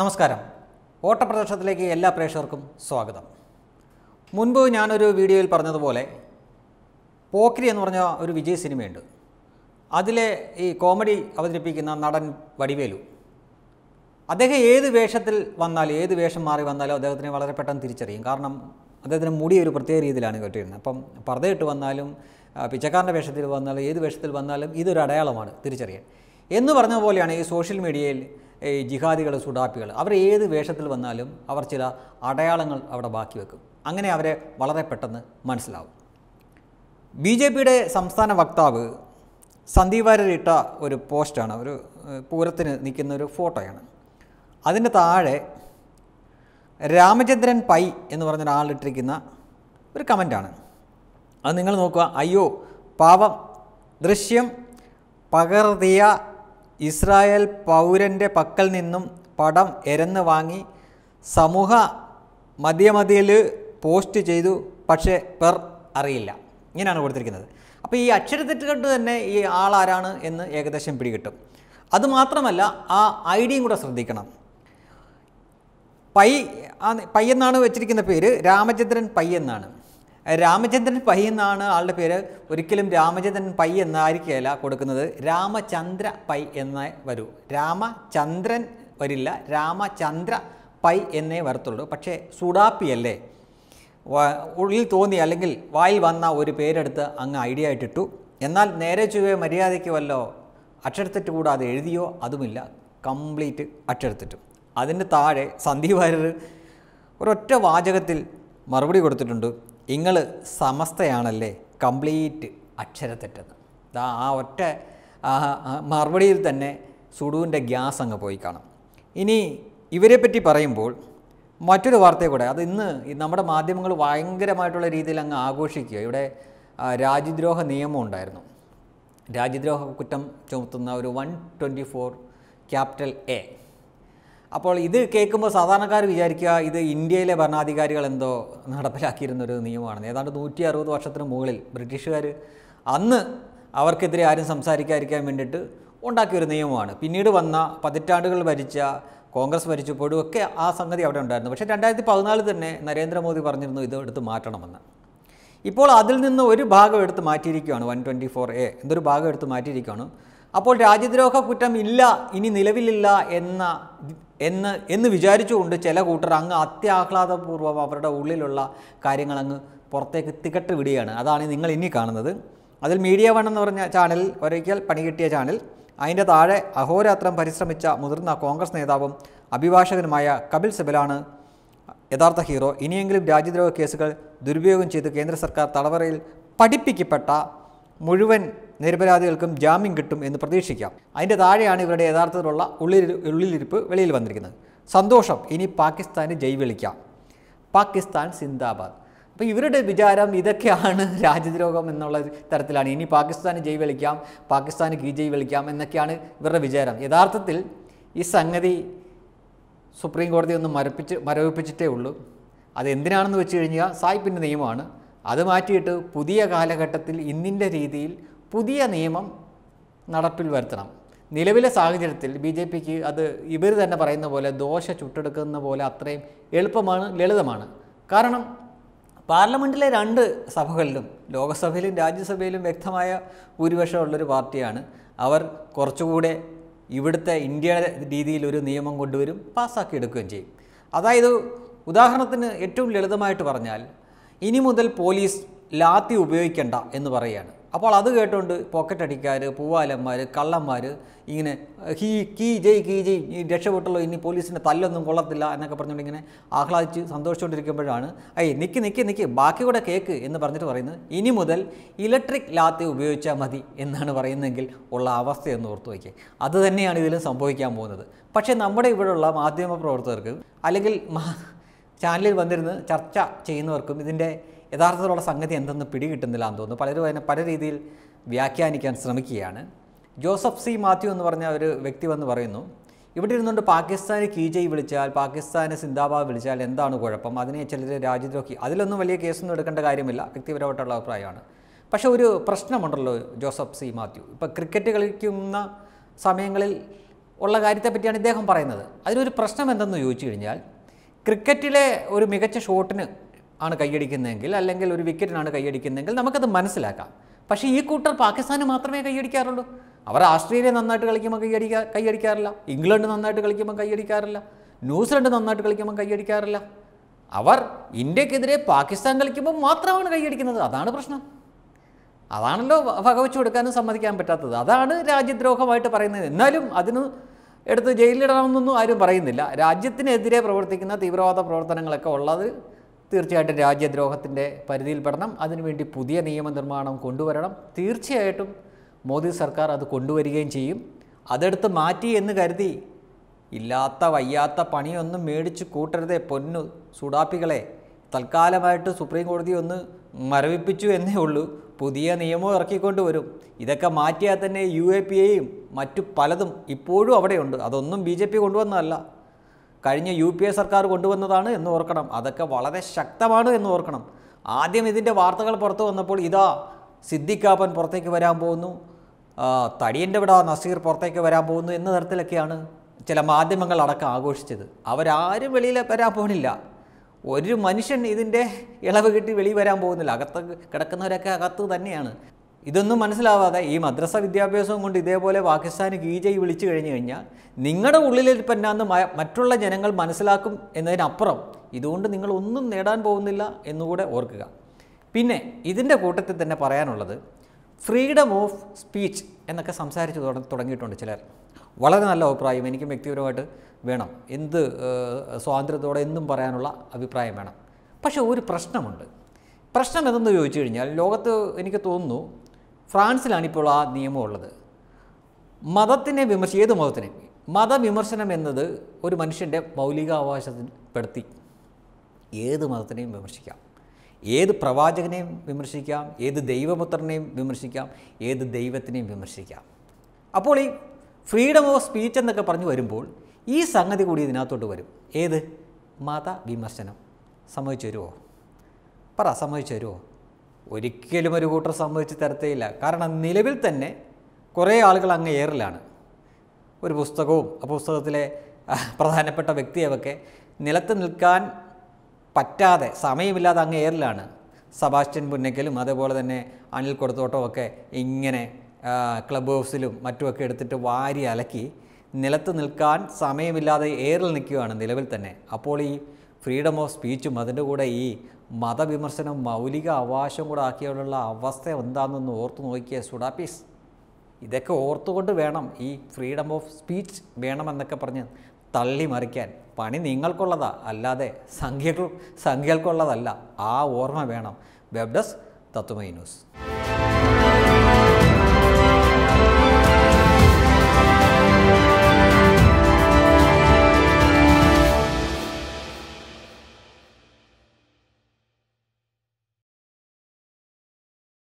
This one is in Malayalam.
നമസ്കാരം ഓട്ടപ്രദർശനത്തിലേക്ക് എല്ലാ പ്രേക്ഷകർക്കും സ്വാഗതം മുൻപ് ഞാനൊരു വീഡിയോയിൽ പറഞ്ഞതുപോലെ പോക്രി എന്ന് പറഞ്ഞ ഒരു വിജയ് സിനിമയുണ്ട് അതിലെ ഈ കോമഡി അവതരിപ്പിക്കുന്ന നടൻ വടിവേലു അദ്ദേഹം ഏത് വേഷത്തിൽ വന്നാലും ഏത് വേഷം മാറി വന്നാലും അദ്ദേഹത്തിന് വളരെ പെട്ടെന്ന് തിരിച്ചറിയും കാരണം അദ്ദേഹത്തിന് മുടി ഒരു പ്രത്യേക രീതിയിലാണ് കേട്ടിരുന്നത് അപ്പം പർദ്ദയിട്ട് വന്നാലും പിച്ചക്കാരൻ്റെ വേഷത്തിൽ വന്നാലും ഏത് വേഷത്തിൽ വന്നാലും ഇതൊരു അടയാളമാണ് തിരിച്ചറിയാൻ എന്ന് പറഞ്ഞ പോലെയാണ് ഈ സോഷ്യൽ മീഡിയയിൽ ജിഹാദികളെ സുഡാപ്പികൾ അവർ ഏത് വേഷത്തിൽ വന്നാലും അവർ ചില അടയാളങ്ങൾ അവിടെ ബാക്കി വെക്കും അങ്ങനെ അവരെ വളരെ പെട്ടെന്ന് മനസ്സിലാവും ബി ജെ പിയുടെ സംസ്ഥാന വക്താവ് സന്ദീപ് വാര്യരിട്ട ഒരു പോസ്റ്റാണ് ഒരു പൂരത്തിന് നിൽക്കുന്ന ഒരു ഫോട്ടോയാണ് അതിൻ്റെ താഴെ രാമചന്ദ്രൻ പൈ എന്ന് പറഞ്ഞ ഒരാളിട്ടിരിക്കുന്ന ഒരു കമൻറ്റാണ് അത് നിങ്ങൾ നോക്കുക അയ്യോ പാവം ദൃശ്യം പകർത്തിയ ഇസ്രായേൽ പൗരൻ്റെ പക്കൽ നിന്നും പടം എരന്ന് വാങ്ങി സമൂഹ മധ്യമതിയിൽ പോസ്റ്റ് ചെയ്തു പക്ഷേ പെർ അറിയില്ല ഇങ്ങനെയാണ് കൊടുത്തിരിക്കുന്നത് അപ്പോൾ ഈ അക്ഷരത്തെറ്റ് കണ്ട് തന്നെ ഈ ആളാരാണ് എന്ന് ഏകദേശം പിടികിട്ടും അതുമാത്രമല്ല ആ ഐ ഡിയും കൂടെ ശ്രദ്ധിക്കണം പൈ പയ്യെന്നാണ് വെച്ചിരിക്കുന്ന പേര് രാമചന്ദ്രൻ പയ്യെന്നാണ് രാമചന്ദ്രൻ പൈ എന്നാണ് ആളുടെ പേര് ഒരിക്കലും രാമചന്ദ്രൻ പൈ എന്നായിരിക്കുകയല്ല കൊടുക്കുന്നത് രാമചന്ദ്ര പൈ എന്നേ വരൂ രാമചന്ദ്രൻ വരില്ല രാമചന്ദ്ര പൈ എന്നേ വരത്തുള്ളൂ പക്ഷേ സുഡാപ്പിയല്ലേ അല്ലേ ഉള്ളിൽ തോന്നി അല്ലെങ്കിൽ വായിൽ വന്ന ഒരു പേരെടുത്ത് അങ്ങ് ഐഡിയ ആയിട്ടിട്ടു എന്നാൽ നേരെ ചൊവ്വേ മര്യാദയ്ക്ക് വല്ലോ അക്ഷരത്തെറ്റ് കൂടാതെ എഴുതിയോ അതുമില്ല കംപ്ലീറ്റ് അക്ഷരത്തെറ്റും അതിൻ്റെ താഴെ സന്ദീപ് വാര്യർ ഒരൊറ്റ വാചകത്തിൽ മറുപടി കൊടുത്തിട്ടുണ്ട് നിങ്ങൾ സമസ്തയാണല്ലേ കംപ്ലീറ്റ് അക്ഷരത്തെറ്റെന്ന് ഇതാ ആ ഒറ്റ മറുപടിയിൽ തന്നെ സുഡുവിൻ്റെ ഗ്യാസ് അങ്ങ് പോയി കാണാം ഇനി ഇവരെ പറ്റി പറയുമ്പോൾ മറ്റൊരു വാർത്തയെ കൂടെ അത് ഇന്ന് നമ്മുടെ മാധ്യമങ്ങൾ ഭയങ്കരമായിട്ടുള്ള രീതിയിൽ അങ്ങ് ആഘോഷിക്കുക ഇവിടെ രാജ്യദ്രോഹ നിയമം ഉണ്ടായിരുന്നു രാജ്യദ്രോഹ കുറ്റം ചുമത്തുന്ന ഒരു one twenty four capital A അപ്പോൾ ഇത് കേൾക്കുമ്പോൾ സാധാരണക്കാർ വിചാരിക്കുക ഇത് ഇന്ത്യയിലെ ഭരണാധികാരികൾ എന്തോ നടപ്പിലാക്കിയിരുന്നൊരു നിയമമാണ് ഏതാണ്ട് നൂറ്റി അറുപത് വർഷത്തിന് മുകളിൽ ബ്രിട്ടീഷുകാർ അന്ന് അവർക്കെതിരെ ആരും സംസാരിക്കാതിരിക്കാൻ വേണ്ടിയിട്ട് ഉണ്ടാക്കിയൊരു നിയമമാണ് പിന്നീട് വന്ന പതിറ്റാണ്ടുകൾ ഭരിച്ച കോൺഗ്രസ് ഭരിച്ചപ്പോഴും ഒക്കെ ആ സംഗതി അവിടെ ഉണ്ടായിരുന്നു പക്ഷേ രണ്ടായിരത്തി പതിനാലിൽ തന്നെ നരേന്ദ്രമോദി പറഞ്ഞിരുന്നു ഇത് എടുത്ത് മാറ്റണമെന്ന് ഇപ്പോൾ അതിൽ നിന്ന് ഒരു ഭാഗം എടുത്ത് മാറ്റിയിരിക്കുകയാണ് വൺ ട്വൻറ്റി ഫോർ എ എന്തൊരു ഭാഗം എടുത്ത് മാറ്റിയിരിക്കുകയാണ് അപ്പോൾ രാജ്യദ്രോഹ കുറ്റം ഇല്ല ഇനി നിലവിലില്ല എന്ന എന്ന് എന്ന് വിചാരിച്ചുകൊണ്ട് ചില കൂട്ടർ അങ്ങ് അത്യാഹ്ലാദപൂർവ്വം അവരുടെ ഉള്ളിലുള്ള കാര്യങ്ങൾ അങ്ങ് പുറത്തേക്ക് തികട്ട് വിടുകയാണ് അതാണ് നിങ്ങൾ ഇനി കാണുന്നത് അതിൽ മീഡിയ വൺ എന്ന് പറഞ്ഞ ചാനൽ ഒരിക്കൽ പണി കിട്ടിയ ചാനൽ അതിൻ്റെ താഴെ അഹോരാത്രം പരിശ്രമിച്ച മുതിർന്ന കോൺഗ്രസ് നേതാവും അഭിഭാഷകനുമായ കപിൽ സിബലാണ് യഥാർത്ഥ ഹീറോ ഇനിയെങ്കിലും രാജ്യദ്രോഹ കേസുകൾ ദുരുപയോഗം ചെയ്ത് കേന്ദ്ര സർക്കാർ തടവറയിൽ പഠിപ്പിക്കപ്പെട്ട മുഴുവൻ നിരപരാധികൾക്കും ജാമ്യം കിട്ടും എന്ന് പ്രതീക്ഷിക്കാം അതിൻ്റെ താഴെയാണ് ഇവരുടെ യഥാർത്ഥത്തിലുള്ള ഉള്ളിൽ ഉള്ളിലിരിപ്പ് വെളിയിൽ വന്നിരിക്കുന്നത് സന്തോഷം ഇനി പാകിസ്ഥാന് ജൈവിളിക്കാം വിളിക്കാം പാകിസ്ഥാൻ സിന്ദാബാദ് അപ്പോൾ ഇവരുടെ വിചാരം ഇതൊക്കെയാണ് രാജ്യദ്രോഹം എന്നുള്ള തരത്തിലാണ് ഇനി പാകിസ്ഥാന് ജയ് വിളിക്കാം പാകിസ്ഥാന് കീ ജയ് വിളിക്കാം എന്നൊക്കെയാണ് ഇവരുടെ വിചാരം യഥാർത്ഥത്തിൽ ഈ സംഗതി സുപ്രീം കോടതി ഒന്ന് മരപ്പിച്ച് മരവിപ്പിച്ചിട്ടേ ഉള്ളൂ അത് എന്തിനാണെന്ന് വെച്ച് കഴിഞ്ഞാൽ സായിപ്പിൻ്റെ നിയമമാണ് അത് മാറ്റിയിട്ട് പുതിയ കാലഘട്ടത്തിൽ ഇന്നിൻ്റെ രീതിയിൽ പുതിയ നിയമം നടപ്പിൽ വരുത്തണം നിലവിലെ സാഹചര്യത്തിൽ ബി ജെ പിക്ക് അത് ഇവർ തന്നെ പറയുന്ന പോലെ ദോശ ചുട്ടെടുക്കുന്ന പോലെ അത്രയും എളുപ്പമാണ് ലളിതമാണ് കാരണം പാർലമെൻറ്റിലെ രണ്ട് സഭകളിലും ലോകസഭയിലും രാജ്യസഭയിലും വ്യക്തമായ ഭൂരിപക്ഷമുള്ളൊരു പാർട്ടിയാണ് അവർ കുറച്ചുകൂടെ ഇവിടുത്തെ ഇന്ത്യയുടെ രീതിയിൽ ഒരു നിയമം കൊണ്ടുവരും പാസ്സാക്കി എടുക്കുകയും ചെയ്യും അതായത് ഉദാഹരണത്തിന് ഏറ്റവും ലളിതമായിട്ട് പറഞ്ഞാൽ ഇനി മുതൽ പോലീസ് ലാത്തി ഉപയോഗിക്കണ്ട എന്ന് പറയുകയാണ് അപ്പോൾ അത് കേട്ടുകൊണ്ട് പോക്കറ്റ് അടിക്കാർ പൂവാലന്മാർ കള്ളന്മാർ ഇങ്ങനെ ഹീ കീ ജയ് കീ ജയ് ഈ രക്ഷപ്പെട്ടുള്ളൂ ഇനി പോലീസിൻ്റെ തല്ലൊന്നും കൊള്ളത്തില്ല എന്നൊക്കെ പറഞ്ഞുകൊണ്ട് ഇങ്ങനെ ആഹ്ലാദിച്ച് സന്തോഷിച്ചുകൊണ്ടിരിക്കുമ്പോഴാണ് അയ്യ് നിൽക്ക് നിൽക്ക് നിൽക്ക് ബാക്കി കൂടെ കേക്ക് എന്ന് പറഞ്ഞിട്ട് പറയുന്നത് ഇനി മുതൽ ഇലക്ട്രിക് ലാത്തി ഉപയോഗിച്ചാൽ മതി എന്നാണ് പറയുന്നതെങ്കിൽ ഉള്ള അവസ്ഥയെന്ന് ഓർത്ത് വയ്ക്കുക അത് തന്നെയാണ് ഇതിലും സംഭവിക്കാൻ പോകുന്നത് പക്ഷേ നമ്മുടെ ഇവിടെയുള്ള മാധ്യമ പ്രവർത്തകർക്ക് അല്ലെങ്കിൽ ചാനലിൽ വന്നിരുന്ന് ചർച്ച ചെയ്യുന്നവർക്കും ഇതിൻ്റെ യഥാർത്ഥത്തിലുള്ള സംഗതി എന്തെന്ന് പിടികിട്ടുന്നില്ല എന്ന് തോന്നുന്നു പലരും അതിനെ പല രീതിയിൽ വ്യാഖ്യാനിക്കാൻ ശ്രമിക്കുകയാണ് ജോസഫ് സി മാത്യു എന്ന് പറഞ്ഞ ഒരു വ്യക്തി വന്ന് പറയുന്നു ഇവിടെ ഇരുന്നുകൊണ്ട് പാകിസ്ഥാന് കീജയ് വിളിച്ചാൽ പാകിസ്ഥാനെ സിന്ദാബാദ് വിളിച്ചാൽ എന്താണ് കുഴപ്പം അതിനെ ചിലർ രാജ്യദ്രോഹി അതിലൊന്നും വലിയ കേസൊന്നും എടുക്കേണ്ട കാര്യമില്ല വ്യക്തിപരമായിട്ടുള്ള അഭിപ്രായമാണ് പക്ഷേ ഒരു പ്രശ്നമുണ്ടല്ലോ ജോസഫ് സി മാത്യു ഇപ്പോൾ ക്രിക്കറ്റ് കളിക്കുന്ന സമയങ്ങളിൽ ഉള്ള കാര്യത്തെപ്പറ്റിയാണ് ഇദ്ദേഹം പറയുന്നത് അതിനൊരു പ്രശ്നം എന്തെന്ന് ചോദിച്ചു കഴിഞ്ഞാൽ ക്രിക്കറ്റിലെ ഒരു മികച്ച ഷോട്ടിന് ആണ് കൈയടിക്കുന്നതെങ്കിൽ അല്ലെങ്കിൽ ഒരു വിക്കറ്റിനാണ് കൈയടിക്കുന്നതെങ്കിൽ നമുക്കത് മനസ്സിലാക്കാം പക്ഷേ ഈ കൂട്ടർ പാകിസ്ഥാന് മാത്രമേ കൈയടിക്കാറുള്ളൂ അവർ ആസ്ട്രേലിയ നന്നായിട്ട് കളിക്കുമ്പോൾ കൈയടിക്കാ കൈയടിക്കാറില്ല ഇംഗ്ലണ്ട് നന്നായിട്ട് കളിക്കുമ്പോൾ കൈയടിക്കാറില്ല ന്യൂസിലൻഡ് നന്നായിട്ട് കളിക്കുമ്പോൾ കൈയടിക്കാറില്ല അവർ ഇന്ത്യക്കെതിരെ പാകിസ്ഥാൻ കളിക്കുമ്പോൾ മാത്രമാണ് കൈയടിക്കുന്നത് അതാണ് പ്രശ്നം അതാണല്ലോ വകവെച്ചു കൊടുക്കാനും സമ്മതിക്കാൻ പറ്റാത്തത് അതാണ് രാജ്യദ്രോഹമായിട്ട് പറയുന്നത് എന്നാലും അതിന് എടുത്ത് ജയിലിലിടണമെന്നൊന്നും ആരും പറയുന്നില്ല രാജ്യത്തിനെതിരെ പ്രവർത്തിക്കുന്ന തീവ്രവാദ പ്രവർത്തനങ്ങളൊക്കെ ഉള്ളത് തീർച്ചയായിട്ടും രാജ്യദ്രോഹത്തിൻ്റെ പരിധിയിൽപ്പെടണം അതിനുവേണ്ടി പുതിയ നിയമനിർമ്മാണം കൊണ്ടുവരണം തീർച്ചയായിട്ടും മോദി സർക്കാർ അത് കൊണ്ടുവരികയും ചെയ്യും അതെടുത്ത് മാറ്റി എന്ന് കരുതി ഇല്ലാത്ത വയ്യാത്ത പണിയൊന്നും മേടിച്ച് കൂട്ടരുതേ പൊന്നു സുഡാപ്പികളെ തൽക്കാലമായിട്ട് സുപ്രീം കോടതി ഒന്ന് മരവിപ്പിച്ചു എന്നേ ഉള്ളൂ പുതിയ നിയമം ഇറക്കിക്കൊണ്ടുവരും ഇതൊക്കെ മാറ്റിയാൽ തന്നെ യു എ പി എയും മറ്റു പലതും ഇപ്പോഴും അവിടെയുണ്ട് അതൊന്നും ബി ജെ പി കൊണ്ടുവന്നതല്ല കഴിഞ്ഞ യു പി എ സർക്കാർ കൊണ്ടുവന്നതാണ് എന്ന് ഓർക്കണം അതൊക്കെ വളരെ ശക്തമാണ് എന്ന് ഓർക്കണം ആദ്യം ഇതിൻ്റെ വാർത്തകൾ പുറത്തു വന്നപ്പോൾ ഇതാ സിദ്ദിഖാപ്പൻ പുറത്തേക്ക് വരാൻ പോകുന്നു തടിയൻ്റെ വിട നസീർ പുറത്തേക്ക് വരാൻ പോകുന്നു എന്ന തരത്തിലൊക്കെയാണ് ചില മാധ്യമങ്ങൾ അടക്കം ആഘോഷിച്ചത് അവരാരും വെളിയിൽ വരാൻ പോകണില്ല ഒരു മനുഷ്യൻ ഇതിൻ്റെ ഇളവ് കിട്ടി വെളി വരാൻ പോകുന്നില്ല അകത്ത് കിടക്കുന്നവരൊക്കെ അകത്ത് തന്നെയാണ് ഇതൊന്നും മനസ്സിലാവാതെ ഈ മദ്രസ വിദ്യാഭ്യാസം കൊണ്ട് ഇതേപോലെ പാകിസ്ഥാന് ഗീജയി വിളിച്ചു കഴിഞ്ഞു കഴിഞ്ഞാൽ നിങ്ങളുടെ ഉള്ളിലിരിപ്പന്നാന്ന് മറ്റുള്ള ജനങ്ങൾ മനസ്സിലാക്കും എന്നതിനപ്പുറം ഇതുകൊണ്ട് നിങ്ങൾ ഒന്നും നേടാൻ പോകുന്നില്ല എന്നുകൂടെ ഓർക്കുക പിന്നെ ഇതിൻ്റെ കൂട്ടത്തിൽ തന്നെ പറയാനുള്ളത് ഫ്രീഡം ഓഫ് സ്പീച്ച് എന്നൊക്കെ സംസാരിച്ചു തുടങ്ങിയിട്ടുണ്ട് ചിലർ വളരെ നല്ല അഭിപ്രായം എനിക്കും വ്യക്തിപരമായിട്ട് വേണം എന്ത് സ്വാതന്ത്ര്യത്തോടെ എന്തും പറയാനുള്ള അഭിപ്രായം വേണം പക്ഷേ ഒരു പ്രശ്നമുണ്ട് പ്രശ്നം എന്തെന്ന് ചോദിച്ചു കഴിഞ്ഞാൽ ലോകത്ത് എനിക്ക് തോന്നുന്നു ഫ്രാൻസിലാണിപ്പോൾ ആ നിയമമുള്ളത് മതത്തിനെ വിമർശി ഏത് മതത്തിനെ മതവിമർശനം എന്നത് ഒരു മനുഷ്യൻ്റെ മൗലികാവകാശത്തിന് പെടുത്തി ഏത് മതത്തിനെയും വിമർശിക്കാം ഏത് പ്രവാചകനെയും വിമർശിക്കാം ഏത് ദൈവപുത്രനെയും വിമർശിക്കാം ഏത് ദൈവത്തിനെയും വിമർശിക്കാം അപ്പോൾ ഈ ഫ്രീഡം ഓഫ് സ്പീച്ച് എന്നൊക്കെ പറഞ്ഞു വരുമ്പോൾ ഈ സംഗതി കൂടി ഇതിനകത്തോട്ട് വരും ഏത് മത വിമർശനം സമ്മതിച്ചു തരുമോ പറ സമ്മതിച്ചു തരുമോ ഒരിക്കലും ഒരു കൂട്ടർ സമ്മതിച്ച് തരത്തേയില്ല കാരണം നിലവിൽ തന്നെ കുറേ ആളുകൾ അങ്ങ് ഏറിലാണ് ഒരു പുസ്തകവും ആ പുസ്തകത്തിലെ പ്രധാനപ്പെട്ട വ്യക്തിയൊക്കെ നിലത്ത് നിൽക്കാൻ പറ്റാതെ സമയമില്ലാതെ അങ്ങ് ഏറിലാണ് സബാസ്റ്റ്യൻ പുന്നയ്ക്കലും അതുപോലെ തന്നെ അനിൽ കൊടുത്തോട്ടവും ഒക്കെ ഇങ്ങനെ ക്ലബ് ഹൗസിലും മറ്റുമൊക്കെ എടുത്തിട്ട് വാരി അലക്കി നിലത്ത് നിൽക്കാൻ സമയമില്ലാതെ ഏറിൽ നിൽക്കുകയാണ് നിലവിൽ തന്നെ അപ്പോൾ ഈ ഫ്രീഡം ഓഫ് സ്പീച്ചും അതിൻ്റെ കൂടെ ഈ മതവിമർശനം മൗലിക അവകാശം കൂടെ ആക്കിയുള്ള അവസ്ഥ എന്താണെന്ന് ഓർത്തു നോക്കിയ സുഡാപ്പീസ് ഇതൊക്കെ ഓർത്തുകൊണ്ട് വേണം ഈ ഫ്രീഡം ഓഫ് സ്പീച്ച് വേണമെന്നൊക്കെ പറഞ്ഞ് തള്ളി മറിക്കാൻ പണി നിങ്ങൾക്കുള്ളതാ അല്ലാതെ സംഖ്യകൾ സംഖ്യകൾക്കുള്ളതല്ല ആ ഓർമ്മ വേണം വെബ് ഡെസ്ക് തത്വമൈ ന്യൂസ്